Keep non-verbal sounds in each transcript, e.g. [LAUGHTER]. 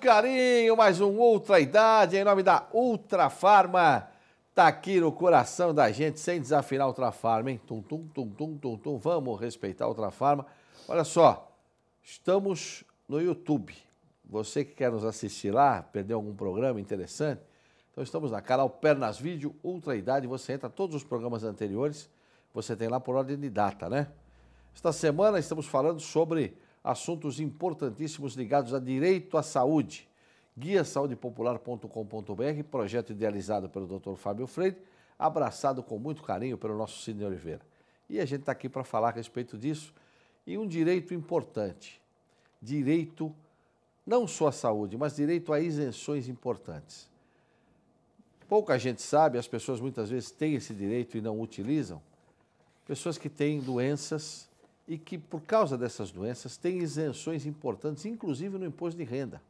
Carinho. pouquinho, mais um Ultra Idade, em nome da Ultra Farma. Tá aqui no coração da gente, sem desafinar a Ultra Farma, hein? Tum, tum, tum, tum, tum, tum. Vamos respeitar a Ultra Farma. Olha só, estamos no YouTube. Você que quer nos assistir lá, perdeu algum programa interessante, então estamos na Canal Pernas Vídeo, Ultra Idade. Você entra todos os programas anteriores, você tem lá por ordem de data, né? Esta semana estamos falando sobre assuntos importantíssimos ligados a direito à saúde guiasaudepopular.com.br, projeto idealizado pelo Dr. Fábio Freire, abraçado com muito carinho pelo nosso Cine Oliveira. E a gente está aqui para falar a respeito disso e um direito importante, direito não só à saúde, mas direito a isenções importantes. Pouca gente sabe, as pessoas muitas vezes têm esse direito e não utilizam. Pessoas que têm doenças e que, por causa dessas doenças, têm isenções importantes, inclusive no imposto de renda.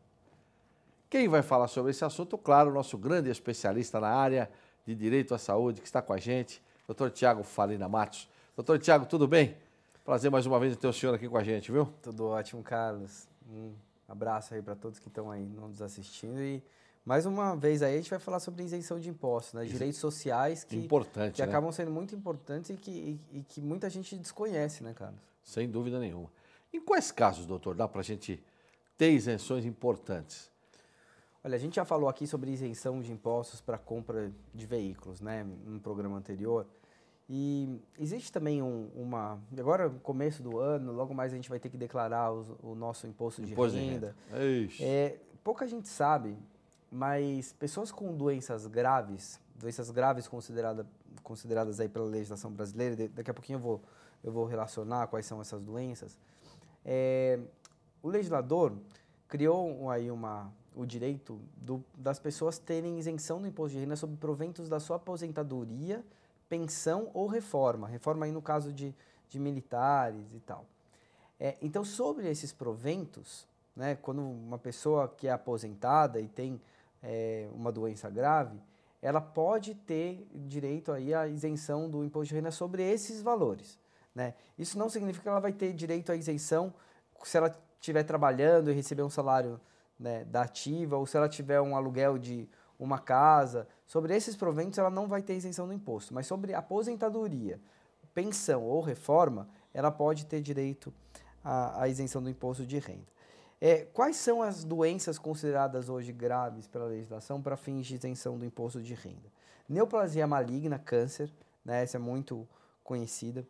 Quem vai falar sobre esse assunto, claro, o nosso grande especialista na área de direito à saúde que está com a gente, doutor Tiago Falina Matos. Doutor Tiago, tudo bem? Prazer mais uma vez de ter o senhor aqui com a gente, viu? Tudo ótimo, Carlos. Um abraço aí para todos que estão aí nos assistindo e mais uma vez aí a gente vai falar sobre isenção de impostos, né? direitos sociais que, Importante, que né? acabam sendo muito importantes e que, e, e que muita gente desconhece, né, Carlos? Sem dúvida nenhuma. Em quais casos, doutor, dá para a gente ter isenções importantes? Olha, a gente já falou aqui sobre isenção de impostos para compra de veículos, né, no programa anterior. E existe também um, uma. Agora, começo do ano, logo mais a gente vai ter que declarar o nosso imposto de renda. De renda. É, pouca gente sabe, mas pessoas com doenças graves, doenças graves considerada, consideradas aí pela legislação brasileira, daqui a pouquinho eu vou, eu vou relacionar quais são essas doenças. É, o legislador criou aí uma, o direito do, das pessoas terem isenção do imposto de renda sobre proventos da sua aposentadoria, pensão ou reforma. Reforma aí no caso de, de militares e tal. É, então, sobre esses proventos, né, quando uma pessoa que é aposentada e tem é, uma doença grave, ela pode ter direito aí à isenção do imposto de renda sobre esses valores. Né? Isso não significa que ela vai ter direito à isenção se ela estiver trabalhando e receber um salário né, da ativa, ou se ela tiver um aluguel de uma casa, sobre esses proventos ela não vai ter isenção do imposto, mas sobre aposentadoria, pensão ou reforma, ela pode ter direito à, à isenção do imposto de renda. É, quais são as doenças consideradas hoje graves pela legislação para fins de isenção do imposto de renda? Neoplasia maligna, câncer, né, essa é muito conhecida.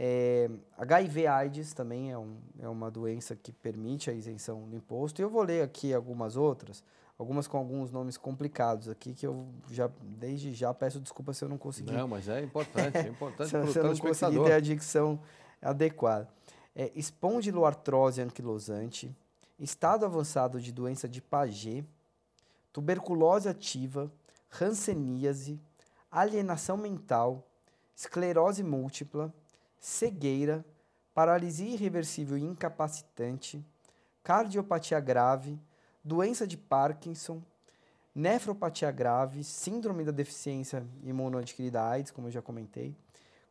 É, HIV-AIDS também é, um, é uma doença que permite a isenção do imposto. E eu vou ler aqui algumas outras, algumas com alguns nomes complicados aqui, que eu já desde já peço desculpa se eu não consegui. Não, mas é importante, é [LAUGHS] importante para Se eu não conseguir ter a dicção adequada. É, espondiloartrose anquilosante, estado avançado de doença de Paget, tuberculose ativa, ranceníase, alienação mental, esclerose múltipla, cegueira, paralisia irreversível e incapacitante, cardiopatia grave, doença de Parkinson, nefropatia grave, síndrome da deficiência imunoadquirida AIDS, como eu já comentei,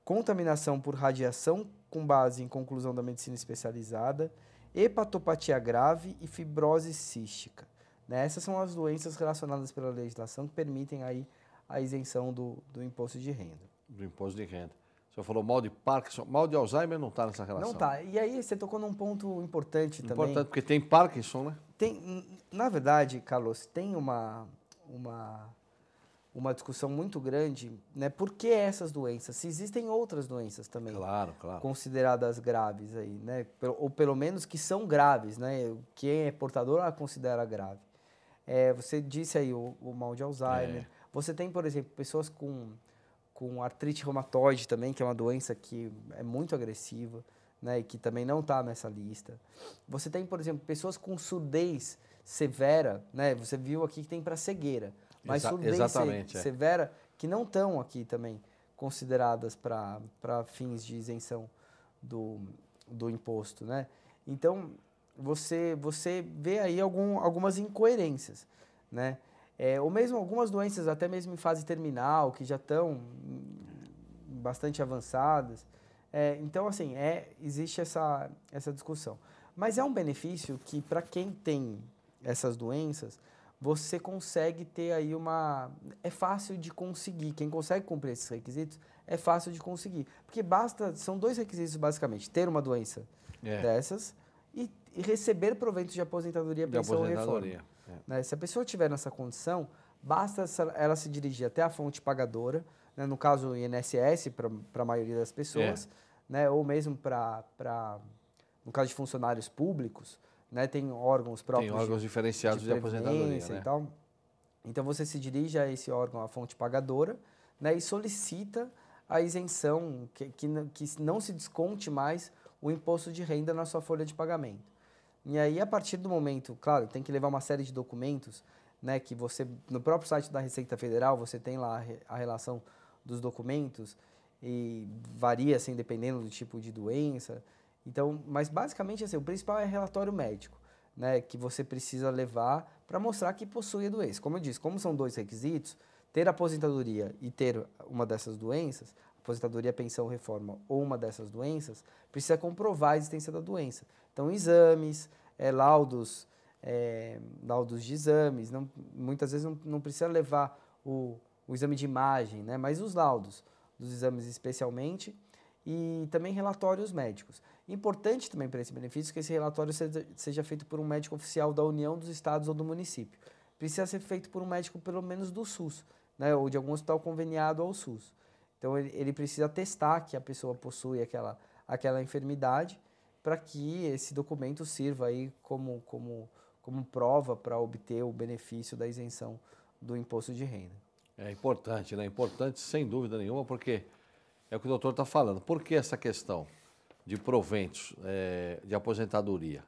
contaminação por radiação com base em conclusão da medicina especializada, hepatopatia grave e fibrose cística. Né? Essas são as doenças relacionadas pela legislação que permitem aí a isenção do, do imposto de renda. Do imposto de renda senhor falou mal de Parkinson, mal de Alzheimer não está nessa relação. Não está. E aí você tocou num ponto importante, também. Importante, porque tem Parkinson, né? Tem, na verdade, Carlos, tem uma, uma, uma discussão muito grande, né? Por que essas doenças? Se existem outras doenças também. Claro, claro. Consideradas graves aí, né? Ou pelo menos que são graves, né? Quem é portador a considera grave. É, você disse aí o, o mal de Alzheimer. É. Você tem, por exemplo, pessoas com com artrite reumatoide também, que é uma doença que é muito agressiva, né, e que também não está nessa lista. Você tem, por exemplo, pessoas com surdez severa, né, você viu aqui que tem para cegueira, mas Exa surdez se, é. severa que não estão aqui também consideradas para fins de isenção do, do imposto, né? Então, você, você vê aí algum, algumas incoerências, né? É, ou mesmo algumas doenças, até mesmo em fase terminal, que já estão bastante avançadas. É, então, assim, é, existe essa, essa discussão. Mas é um benefício que, para quem tem essas doenças, você consegue ter aí uma. É fácil de conseguir. Quem consegue cumprir esses requisitos é fácil de conseguir. Porque basta. São dois requisitos, basicamente: ter uma doença é. dessas e, e, receber proventos de aposentadoria, pensão de aposentadoria. reforma. É. Né? Se a pessoa tiver nessa condição, basta ela se dirigir até a fonte pagadora, né? no caso o INSS, para a maioria das pessoas, é. né? ou mesmo para, no caso de funcionários públicos, né? tem órgãos próprios. Tem órgãos de, diferenciados de, de aposentadoria. Né? Então, então você se dirige a esse órgão, a fonte pagadora, né? e solicita a isenção, que, que, que não se desconte mais o imposto de renda na sua folha de pagamento. E aí, a partir do momento, claro, tem que levar uma série de documentos, né, que você, no próprio site da Receita Federal, você tem lá a relação dos documentos e varia, assim, dependendo do tipo de doença. Então, mas basicamente, assim, o principal é relatório médico, né, que você precisa levar para mostrar que possui a doença. Como eu disse, como são dois requisitos, ter aposentadoria e ter uma dessas doenças, aposentadoria, pensão, reforma ou uma dessas doenças, precisa comprovar a existência da doença. Então, exames, é, laudos, é, laudos de exames, não, muitas vezes não, não precisa levar o, o, exame de imagem, né? mas os laudos dos exames especialmente e também relatórios médicos. Importante também para esse benefício que esse relatório seja, seja feito por um médico oficial da União, dos Estados ou do município. Precisa ser feito por um médico pelo menos do SUS, né? ou de algum hospital conveniado ao SUS. Então ele, ele precisa testar que a pessoa possui aquela, aquela enfermidade para que esse documento sirva aí como, como, como prova para obter o benefício da isenção do imposto de renda. É importante, né? Importante sem dúvida nenhuma, porque é o que o doutor está falando. Por que essa questão de proventos é, de aposentadoria?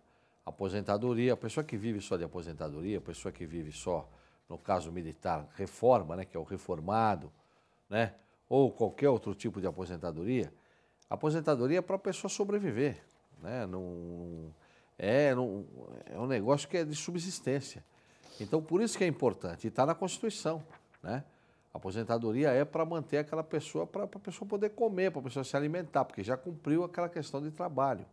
Aposentadoria, a pessoa que vive só de aposentadoria, a pessoa que vive só, no caso militar, reforma, né, que é o reformado, né, ou qualquer outro tipo de aposentadoria, aposentadoria é para a pessoa sobreviver. Né? Não, é, não, é um negócio que é de subsistência. Então, por isso que é importante. E está na Constituição. Né? A aposentadoria é para manter aquela pessoa, para a pessoa poder comer, para a pessoa se alimentar, porque já cumpriu aquela questão de trabalho.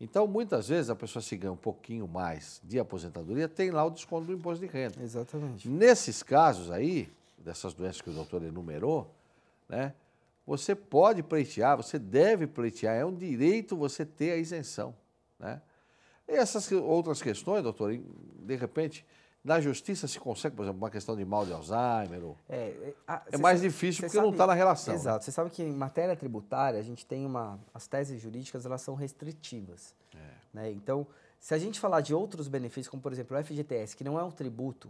Então, muitas vezes, a pessoa se ganha um pouquinho mais de aposentadoria, tem lá o desconto do imposto de renda. Exatamente. Nesses casos aí, dessas doenças que o doutor enumerou, né, você pode pleitear, você deve pleitear, é um direito você ter a isenção. Né? E essas outras questões, doutor, de repente, na justiça se consegue, por exemplo, uma questão de mal de Alzheimer? Ou... É, a, é mais sabe, difícil porque sabe, não está na relação. Né? Exato. Né? Você sabe que em matéria tributária, a gente tem uma... As teses jurídicas, elas são restritivas. É. Né? Então, se a gente falar de outros benefícios, como, por exemplo, o FGTS, que não é um tributo,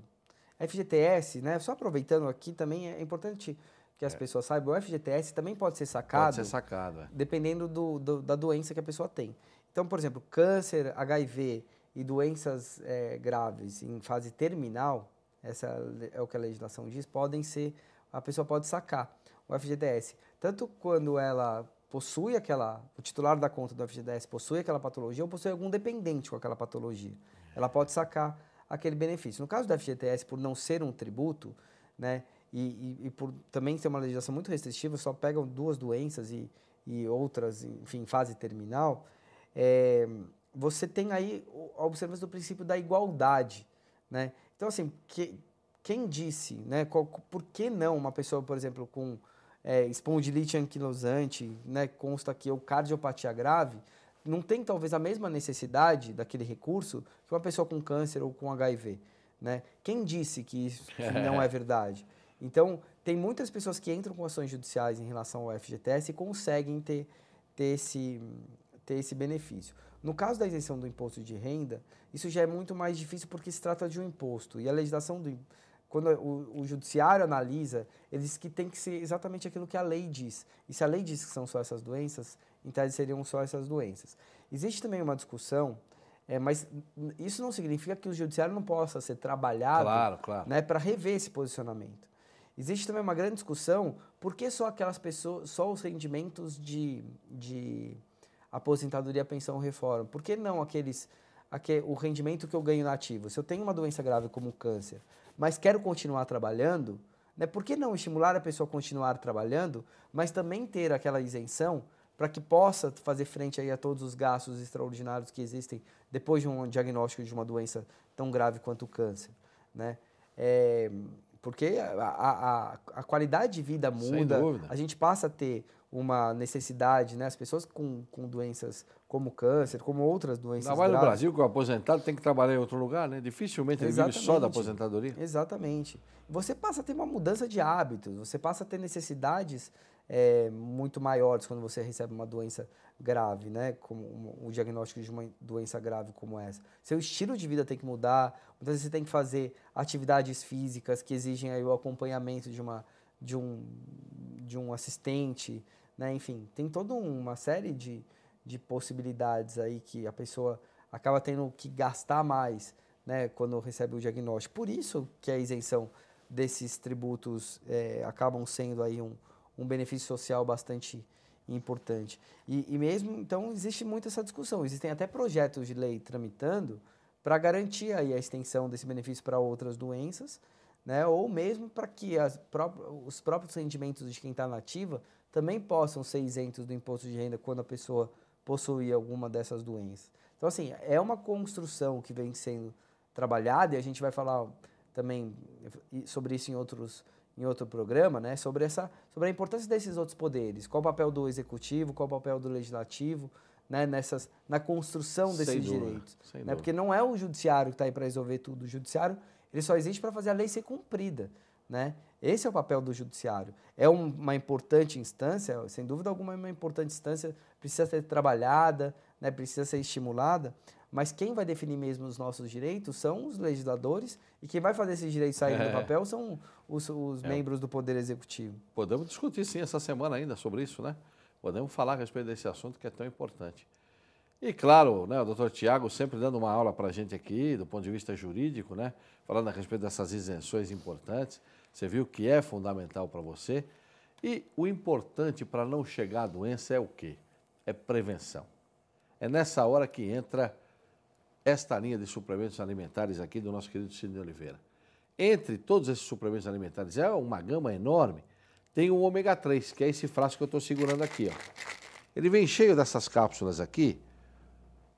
FGTS, né, só aproveitando aqui também, é importante que as é. pessoas saibam, o FGTS também pode ser sacado. Pode ser sacado, é. Dependendo do, do, da doença que a pessoa tem. Então, por exemplo, câncer, HIV e doenças é, graves em fase terminal, essa é, é o que a legislação diz, podem ser, a pessoa pode sacar o FGTS. Tanto quando ela possui aquela, o titular da conta do FGTS possui aquela patologia ou possui algum dependente com aquela patologia. Ela pode sacar aquele benefício. No caso do FGTS, por não ser um tributo, né, e, e, e, por também ser uma legislação muito restritiva, só pegam duas doenças e, e outras, enfim, fase terminal, é, você tem aí a observância do princípio da igualdade, né? Então, assim, que, quem disse, né? Qual, por que não uma pessoa, por exemplo, com é, espondilite anquilosante, né? Consta que ou cardiopatia grave, não tem talvez a mesma necessidade daquele recurso que uma pessoa com câncer ou com HIV, né? Quem disse que isso [LAUGHS] não é verdade? Então, tem muitas pessoas que entram com ações judiciais em relação ao FGTS e conseguem ter, ter, esse, ter esse benefício. No caso da isenção do imposto de renda, isso já é muito mais difícil porque se trata de um imposto. E a legislação do, quando o, o, judiciário analisa, ele diz que tem que ser exatamente aquilo que a lei diz. E se a lei diz que são só essas doenças, então seriam só essas doenças. Existe também uma discussão, é, mas isso não significa que o judiciário não possa ser trabalhado claro, claro. né, para rever esse posicionamento. Existe também uma grande discussão por que só aquelas pessoas, só os rendimentos de, de aposentadoria, pensão, reforma? Por que não aqueles, aquele, o rendimento que eu ganho ativo Se eu tenho uma doença grave como câncer, mas quero continuar trabalhando, né, por que não estimular a pessoa a continuar trabalhando, mas também ter aquela isenção para que possa fazer frente aí a todos os gastos extraordinários que existem depois de um diagnóstico de uma doença tão grave quanto o câncer? Né? É, porque a, a, a qualidade de vida muda, a gente passa a ter uma necessidade, né? As pessoas com, com doenças como câncer, como outras doenças Trabalha no Brasil, que o aposentado tem que trabalhar em outro lugar, né? Dificilmente ele vive só da aposentadoria. Exatamente. Você passa a ter uma mudança de hábitos, você passa a ter necessidades é, muito maiores quando você recebe uma doença grave, né? Como o diagnóstico de uma doença grave como essa. Seu estilo de vida tem que mudar. Muitas vezes você tem que fazer atividades físicas que exigem aí o acompanhamento de uma de um de um assistente, né? Enfim, tem toda uma série de, de possibilidades aí que a pessoa acaba tendo que gastar mais, né? Quando recebe o diagnóstico. Por isso que a isenção desses tributos é, acabam sendo aí um, um benefício social bastante importante. E, e mesmo, então, existe muito essa discussão. Existem até projetos de lei tramitando para garantir aí a extensão desse benefício para outras doenças, né? ou mesmo para que pró os próprios rendimentos de quem está nativa também possam ser isentos do imposto de renda quando a pessoa possuir alguma dessas doenças. Então, assim, é uma construção que vem sendo trabalhada e a gente vai falar também eh, sobre isso em outros em outro programa, né, sobre, essa, sobre a importância desses outros poderes. Qual o papel do executivo, qual o papel do legislativo, né, nessas, na construção desses sem dúvida, direitos. Sem né, porque não é o judiciário que está aí para resolver tudo. O judiciário ele só existe para fazer a lei ser cumprida. Né? Esse é o papel do judiciário. É um, uma importante instância, sem dúvida alguma, é uma importante instância, precisa ser trabalhada, né, precisa ser estimulada, mas quem vai definir mesmo os nossos direitos são os legisladores e quem vai fazer esses direitos saírem é. do papel são os, os é. membros do Poder Executivo. Podemos discutir sim essa semana ainda sobre isso, né? Podemos falar a respeito desse assunto que é tão importante. E claro, né, o doutor Tiago sempre dando uma aula para a gente aqui, do ponto de vista jurídico, né, falando a respeito dessas isenções importantes. Você viu que é fundamental para você. E o importante para não chegar à doença é o quê? É prevenção. É nessa hora que entra esta linha de suplementos alimentares aqui do nosso querido Sidney Oliveira. Entre todos esses suplementos alimentares, é uma gama enorme, tem o ômega 3, que é esse frasco que eu estou segurando aqui. Ó. Ele vem cheio dessas cápsulas aqui,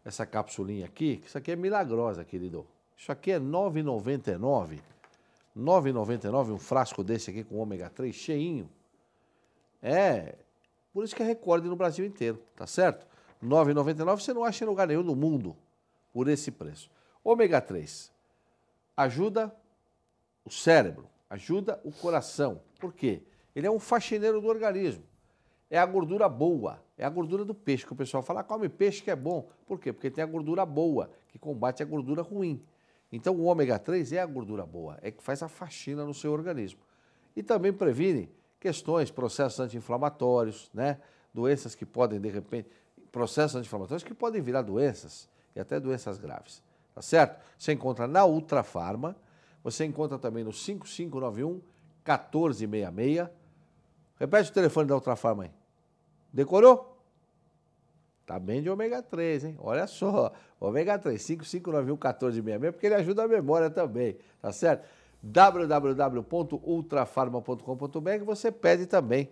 essa cápsulinha aqui, que isso aqui é milagrosa, querido. Isso aqui é R$ 9,99. 9,99 um frasco desse aqui com ômega 3 cheinho. É, por isso que é recorde no Brasil inteiro, tá certo? 9,99 você não acha em lugar nenhum do mundo por esse preço. Ômega 3 ajuda o cérebro, ajuda o coração. Por quê? Ele é um faxineiro do organismo. É a gordura boa, é a gordura do peixe, que o pessoal fala, ah, come peixe que é bom. Por quê? Porque tem a gordura boa, que combate a gordura ruim. Então o ômega 3 é a gordura boa, é que faz a faxina no seu organismo. E também previne questões, processos anti-inflamatórios, né? doenças que podem, de repente, processos anti-inflamatórios que podem virar doenças e até doenças graves. Tá certo? Você encontra na Ultrafarma, você encontra também no 5591 1466. Repete o telefone da Ultrafarma aí. Decorou? Tá bem de ômega 3, hein? Olha só, ômega 3, 5591 1466, porque ele ajuda a memória também, tá certo? www.ultrafarma.com.br você pede também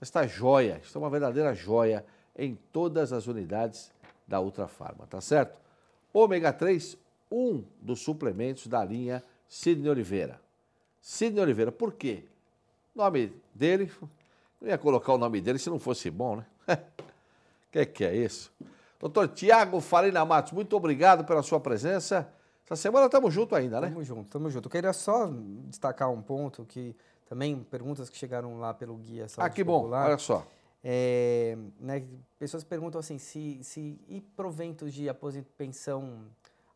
esta joia, isto é uma verdadeira joia em todas as unidades da Ultra Farma, tá certo? Ômega 3, um dos suplementos da linha Sidney Oliveira. Sidney Oliveira, por quê? Nome dele, não ia colocar o nome dele se não fosse bom, né? [LAUGHS] que que é isso? Doutor Tiago Farina Matos, muito obrigado pela sua presença. Essa semana estamos juntos ainda, né? Estamos juntos, estamos juntos. Eu queria só destacar um ponto que também perguntas que chegaram lá pelo guia Saúde Ah, que bom, olha só. É, né, pessoas perguntam assim, se, se e proventos de aposent, pensão,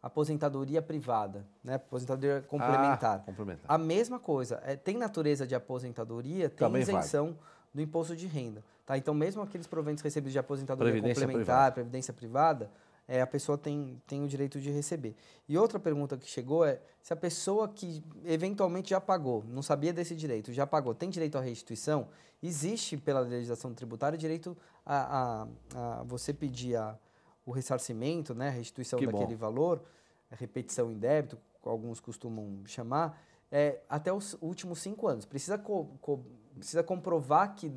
aposentadoria privada, né, aposentadoria ah, complementar. Ah, complementar. A mesma coisa, é, tem natureza de aposentadoria, tem Também isenção vale. do imposto de renda. Tá? Então, mesmo aqueles proventos recebidos de aposentadoria previdência complementar, privada. previdência privada, é, a pessoa tem, tem o direito de receber. E outra pergunta que chegou é se a pessoa que eventualmente já pagou, não sabia desse direito, já pagou, tem direito à restituição? Existe, pela legislação tributária, direito a, a, a você pedir a, o ressarcimento, né, a restituição que daquele bom. valor, a repetição em débito, alguns costumam chamar, é, até os últimos cinco anos. Precisa, co, co, precisa comprovar que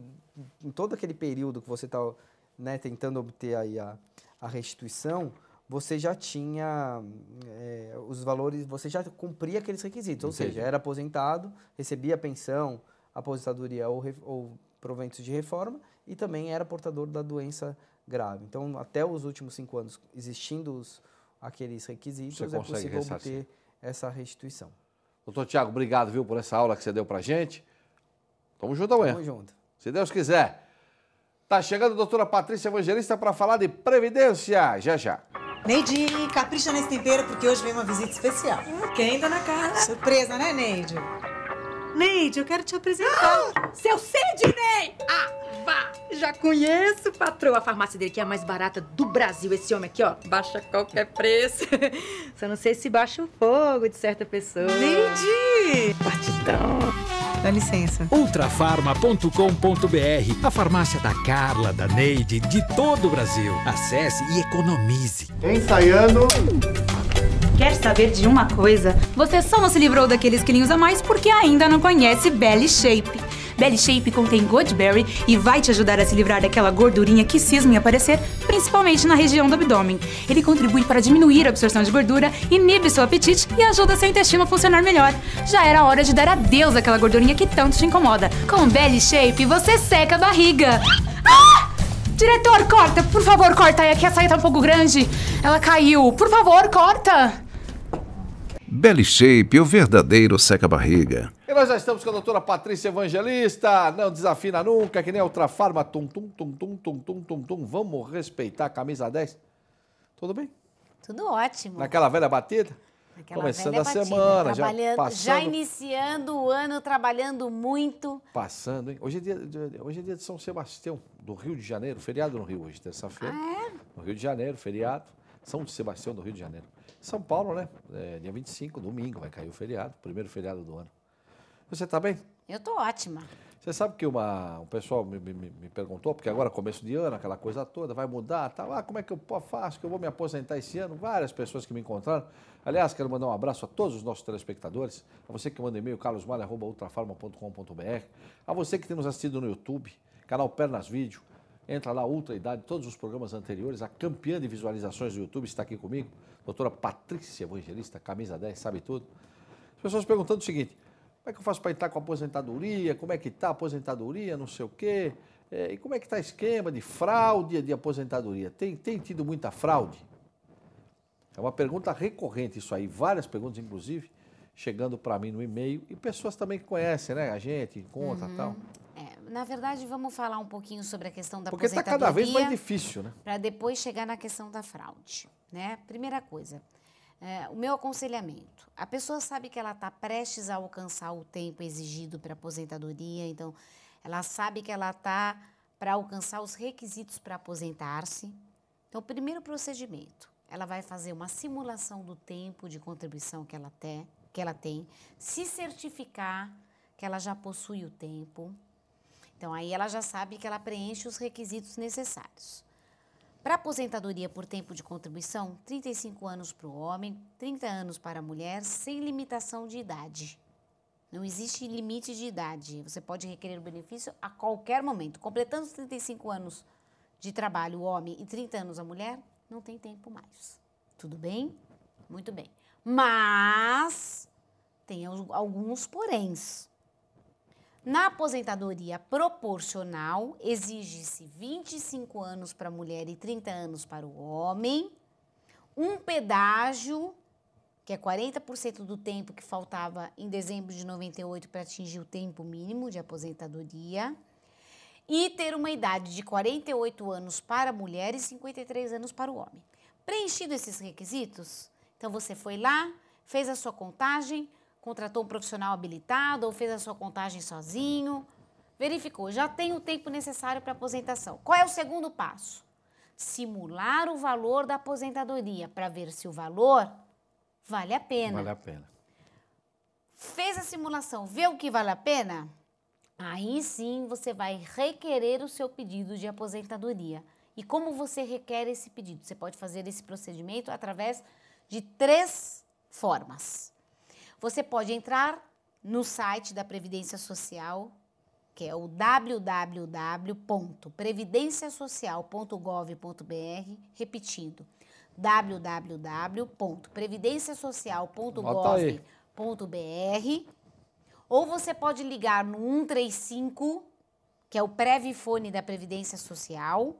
em todo aquele período que você está né, tentando obter aí a a restituição, você já tinha é, os valores, você já cumpria aqueles requisitos, ou seja, era aposentado, recebia pensão, aposentadoria ou, ou proventos de reforma e também era portador da doença grave. Então, até os últimos cinco anos, existindo os, aqueles requisitos, você é possível obter essa restituição. Doutor Tiago, obrigado viu, por essa aula que você deu para gente. Tamo junto amanhã. Tamo junto. Se Deus quiser. Tá chegando a doutora Patrícia Evangelista para falar de Previdência. Já, já. Neide, capricha nesse tempero porque hoje vem uma visita especial. Quem, na casa? Surpresa, né, Neide? Neide, eu quero te apresentar. Ah, seu Sidney! Ah, vá! Já conheço, patroa. A farmácia dele que é a mais barata do Brasil. Esse homem aqui, ó, baixa qualquer preço. [LAUGHS] Só não sei se baixa o fogo de certa pessoa. Neide! Partidão. Dá licença. Ultrafarma.com.br, a farmácia da Carla, da Neide, de todo o Brasil. Acesse e economize. Ensaiando. Quer saber de uma coisa? Você só não se livrou daqueles quilinhos a mais porque ainda não conhece Belly Shape. Belly Shape contém Goldberry e vai te ajudar a se livrar daquela gordurinha que cisma em aparecer, principalmente na região do abdômen. Ele contribui para diminuir a absorção de gordura, inibe seu apetite e ajuda seu intestino a funcionar melhor. Já era hora de dar adeus àquela gordurinha que tanto te incomoda. Com Belly Shape, você seca a barriga. Ah! Diretor, corta! Por favor, corta! É que a saia tá um pouco grande. Ela caiu. Por favor, corta! Belly Shape, o verdadeiro seca-barriga nós já estamos com a doutora Patrícia Evangelista, não desafina nunca, que nem a farma. tum, tum, tum, tum, tum, tum, tum, tum, vamos respeitar a camisa 10? Tudo bem? Tudo ótimo. Naquela velha batida? Aquela Começando a batida, semana, já passando... Já iniciando o ano, trabalhando muito. Passando, hein? Hoje é, dia, hoje é dia de São Sebastião, do Rio de Janeiro. Feriado no Rio hoje, terça-feira. Ah, é? No Rio de Janeiro, feriado. São Sebastião do Rio de Janeiro. São Paulo, né? É, dia 25, domingo, vai cair o feriado. Primeiro feriado do ano. Você está bem? Eu estou ótima. Você sabe que uma, um pessoal me, me, me, perguntou, porque agora começo de ano, aquela coisa toda, vai mudar, tal. Tá, ah, como é que eu faço, que eu vou me aposentar esse ano? Várias pessoas que me encontraram. Aliás, quero mandar um abraço a todos os nossos telespectadores, a você que manda e-mail, carlosmalha.ultrafarma.com.br, a você que tem nos assistido no YouTube, canal Pernas Vídeo, entra lá, Ultra Idade, todos os programas anteriores, a campeã de visualizações do YouTube está aqui comigo, doutora Patrícia Evangelista, camisa 10, sabe tudo. As pessoas perguntando o seguinte, como é que eu faço para entrar com aposentadoria? Como é que está a aposentadoria? Não sei o quê. É, e como é que está esquema de fraude de aposentadoria? Tem, tem tido muita fraude? É uma pergunta recorrente isso aí, várias perguntas, inclusive, chegando para mim no e-mail e pessoas também que conhecem, né? A gente encontra uhum. tal. É, na verdade, vamos falar um pouquinho sobre a questão da Porque aposentadoria. Porque está cada vez mais difícil, né? Para depois chegar na questão da fraude, né? Primeira coisa, é, o meu aconselhamento: a pessoa sabe que ela está prestes a alcançar o tempo exigido para aposentadoria, então ela sabe que ela está para alcançar os requisitos para aposentar-se. Então, o primeiro procedimento, ela vai fazer uma simulação do tempo de contribuição que ela, te, que ela tem, se certificar que ela já possui o tempo. Então, aí ela já sabe que ela preenche os requisitos necessários. Para aposentadoria por tempo de contribuição, 35 anos para o homem, 30 anos para a mulher, sem limitação de idade. Não existe limite de idade. Você pode requerer o benefício a qualquer momento. Completando os 35 anos de trabalho, o homem, e 30 anos a mulher, não tem tempo mais. Tudo bem? Muito bem. Mas tem alguns poréns. Na aposentadoria proporcional, exige-se 25 anos para a mulher e 30 anos para o homem, um pedágio, que é 40% do tempo que faltava em dezembro de 98 para atingir o tempo mínimo de aposentadoria, e ter uma idade de 48 anos para a mulher e 53 anos para o homem. Preenchido esses requisitos, então você foi lá, fez a sua contagem, contratou um profissional habilitado ou fez a sua contagem sozinho. Verificou, já tem o tempo necessário para aposentação. Qual é o segundo passo? Simular o valor da aposentadoria para ver se o valor vale a pena. Vale a pena. Fez a simulação, vê o que vale a pena? Aí sim você vai requerer o seu pedido de aposentadoria. E como você requer esse pedido? Você pode fazer esse procedimento através de três formas. Você pode entrar no site da Previdência Social, que é o www.previdenciasocial.gov.br, repetindo, www.previdenciasocial.gov.br, ou você pode ligar no 135, que é o Previfone da Previdência Social,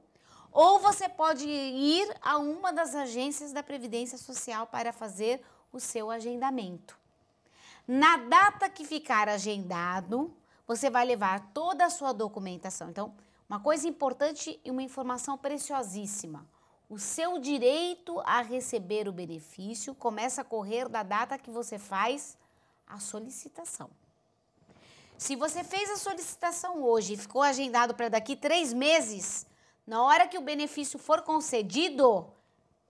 ou você pode ir a uma das agências da Previdência Social para fazer o seu agendamento. Na data que ficar agendado, você vai levar toda a sua documentação. Então, uma coisa importante e uma informação preciosíssima. O seu direito a receber o benefício começa a correr da data que você faz a solicitação. Se você fez a solicitação hoje e ficou agendado para daqui três meses, na hora que o benefício for concedido,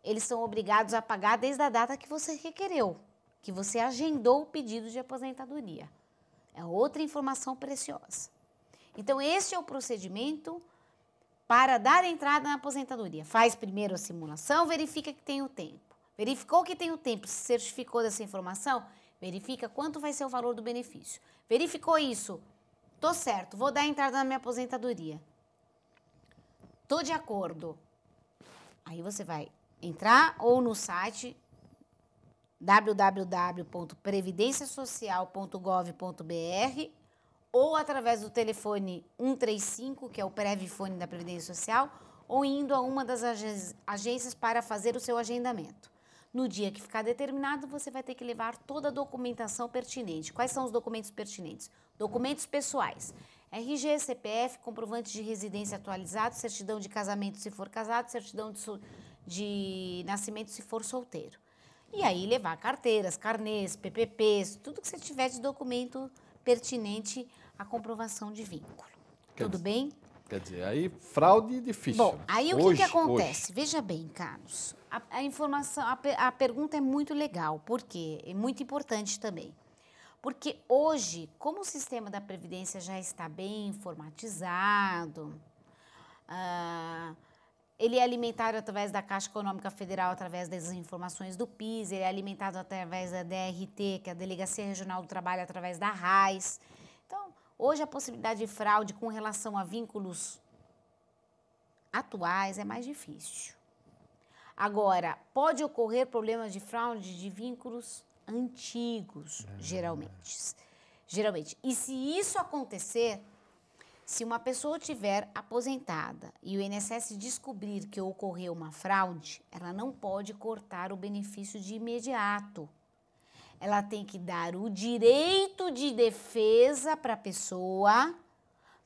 eles são obrigados a pagar desde a data que você requereu que você agendou o pedido de aposentadoria. É outra informação preciosa. Então, esse é o procedimento para dar entrada na aposentadoria. Faz primeiro a simulação, verifica que tem o tempo. Verificou que tem o tempo, se certificou dessa informação, verifica quanto vai ser o valor do benefício. Verificou isso, tô certo, vou dar entrada na minha aposentadoria. Tô de acordo. Aí você vai entrar ou no site www.previdenciasocial.gov.br ou através do telefone 135, que é o Previfone da Previdência Social, ou indo a uma das agências para fazer o seu agendamento. No dia que ficar determinado, você vai ter que levar toda a documentação pertinente. Quais são os documentos pertinentes? Documentos pessoais. RG, CPF, comprovante de residência atualizado, certidão de casamento se for casado, certidão de, de nascimento se for solteiro. E aí levar carteiras, carnês, PPPs, tudo que você tiver de documento pertinente à comprovação de vínculo. Quer tudo dizer, bem? Quer dizer, aí fraude é difícil. Bom, né? aí hoje, o que, que acontece? Hoje. Veja bem, Carlos, a, a informação, a, a pergunta é muito legal, porque é muito importante também. Porque hoje, como o sistema da Previdência já está bem informatizado, ah, ele é alimentado através da Caixa Econômica Federal, através das informações do PIS, ele é alimentado através da DRT, que é a Delegacia Regional do Trabalho, através da RAIS. Então, hoje a possibilidade de fraude com relação a vínculos atuais é mais difícil. Agora, pode ocorrer problemas de fraude de vínculos antigos, geralmente. Uhum. Geralmente. E se isso acontecer, se uma pessoa tiver aposentada e o INSS descobrir que ocorreu uma fraude, ela não pode cortar o benefício de imediato. Ela tem que dar o direito de defesa para a pessoa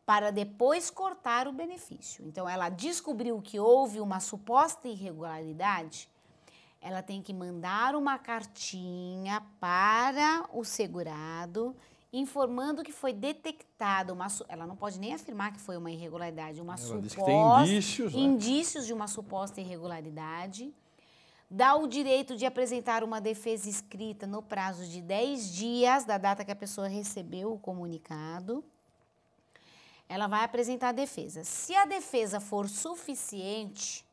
para depois cortar o benefício. Então, ela descobriu que houve uma suposta irregularidade, ela tem que mandar uma cartinha para o segurado informando que foi detectada uma ela não pode nem afirmar que foi uma irregularidade, uma ela suposta indícios, né? indícios de uma suposta irregularidade, dá o direito de apresentar uma defesa escrita no prazo de 10 dias da data que a pessoa recebeu o comunicado. Ela vai apresentar a defesa. Se a defesa for suficiente,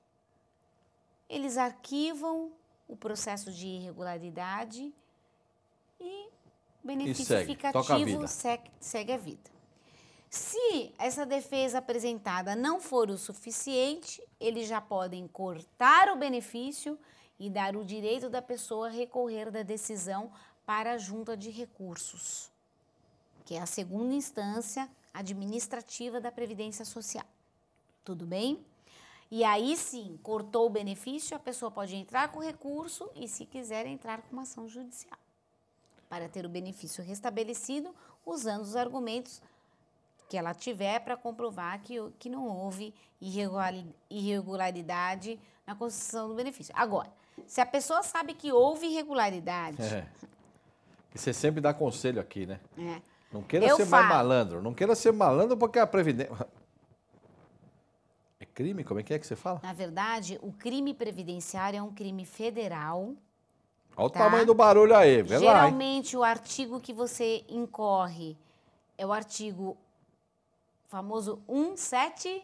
eles arquivam o processo de irregularidade e benefício segue, ficativo a segue, segue a vida. Se essa defesa apresentada não for o suficiente, eles já podem cortar o benefício e dar o direito da pessoa a recorrer da decisão para a junta de recursos, que é a segunda instância administrativa da Previdência Social. Tudo bem? E aí sim, cortou o benefício, a pessoa pode entrar com recurso e, se quiser, entrar com uma ação judicial para ter o benefício restabelecido, usando os argumentos que ela tiver para comprovar que, que não houve irregularidade na concessão do benefício. Agora, se a pessoa sabe que houve irregularidade. É. Você sempre dá conselho aqui, né? É. Não queira Eu ser falo. mais malandro. Não queira ser malandro porque a Previdência. [LAUGHS] É crime? Como é que é que você fala? Na verdade, o crime previdenciário é um crime federal Olha tá? o tamanho do barulho aí, vê Geralmente lá, o artigo que você incorre é o artigo famoso 171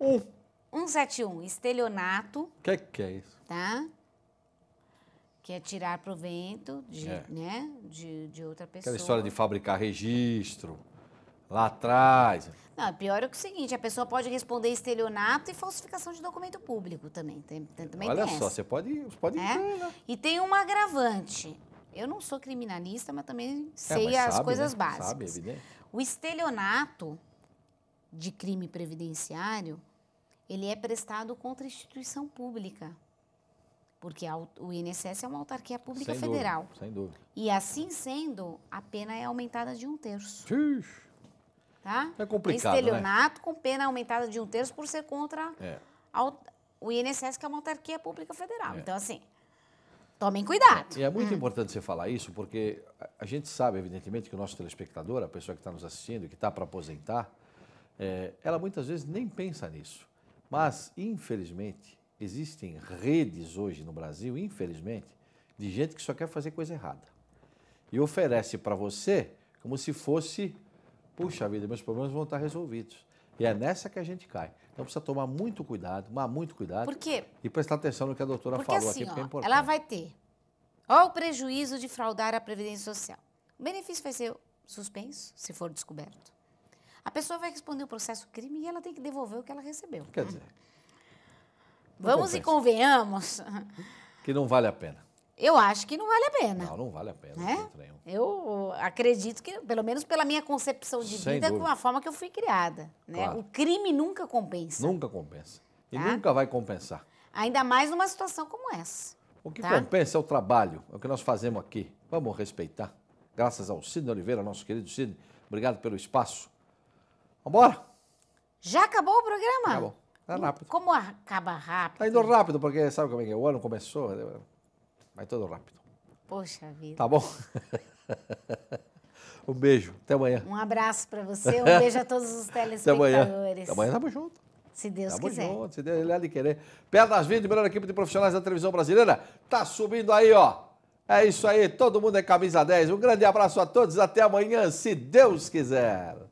Um. 171, estelionato. O que, é que é isso? Tá? que é tirar provento de, é. né, de, de outra pessoa. Aquela história de fabricar registro. Lá atrás. Não, é pior é o seguinte, a pessoa pode responder estelionato e falsificação de documento público também. Tem, também Olha só, essa. você pode, você pode é? né? E tem um agravante. Eu não sou criminalista, mas também sei é, mas as sabe, né? coisas né? básicas. Sabe, evidente. O estelionato de crime previdenciário, ele é prestado contra a instituição pública. Porque a, o INSS é uma autarquia pública sem federal. Dúvida, sem dúvida. E assim sendo, a pena é aumentada de um terço. Xiii. Tá? É complicado. Né? Estelionato né? com pena aumentada de um terço por ser contra é. o INSS, que é uma autarquia pública federal. É. Então, assim, tomem cuidado. É, e é muito hum. importante você falar isso, porque a gente sabe, evidentemente, que o nosso telespectador, a pessoa que está nos assistindo, que está para aposentar, é, ela muitas vezes nem pensa nisso. Mas, infelizmente, existem redes hoje no Brasil, infelizmente, de gente que só quer fazer coisa errada. E oferece para você como se fosse puxa vida, meus problemas vão estar resolvidos. E é nessa que a gente cai. Então precisa tomar muito cuidado, tomar muito cuidado. Por quê? E prestar atenção no que a doutora porque falou assim, aqui, porque é ó, é importante. Ela vai ter. Olha o prejuízo de fraudar a Previdência Social. O benefício vai ser suspenso, se for descoberto. A pessoa vai responder o processo crime e ela tem que devolver o que ela recebeu. Quer né? dizer. Vamos compensa. e convenhamos. Que não vale a pena. Eu acho que não vale a pena. Não, não vale a pena. Né? Eu acredito que, pelo menos pela minha concepção de Sem vida, é com a forma que eu fui criada. Né? Claro. O crime nunca compensa. Nunca compensa. E tá? nunca vai compensar. Ainda mais numa situação como essa. O que tá? compensa é o trabalho, é o que nós fazemos aqui. Vamos respeitar. Graças ao Sidney Oliveira, nosso querido Sidney. Obrigado pelo espaço. Vamos embora? Já acabou o programa? Acabou. Tá hum, rápido. Como acaba rápido? Tá indo rápido, porque sabe como é que é? O ano começou. Né? Vai todo rápido. Poxa vida. Tá bom? [LAUGHS] um beijo. Até amanhã. Um abraço para você. Um [LAUGHS] beijo a todos os telespectadores. Até amanhã. Até amanhã tamo junto. Se Deus Tamo quiser. Junto, se Deus ele é de querer. das Vidas, melhor equipe de profissionais da televisão brasileira, tá subindo aí, ó. É isso aí, todo mundo é camisa 10. Um grande abraço a todos, até amanhã, se Deus quiser.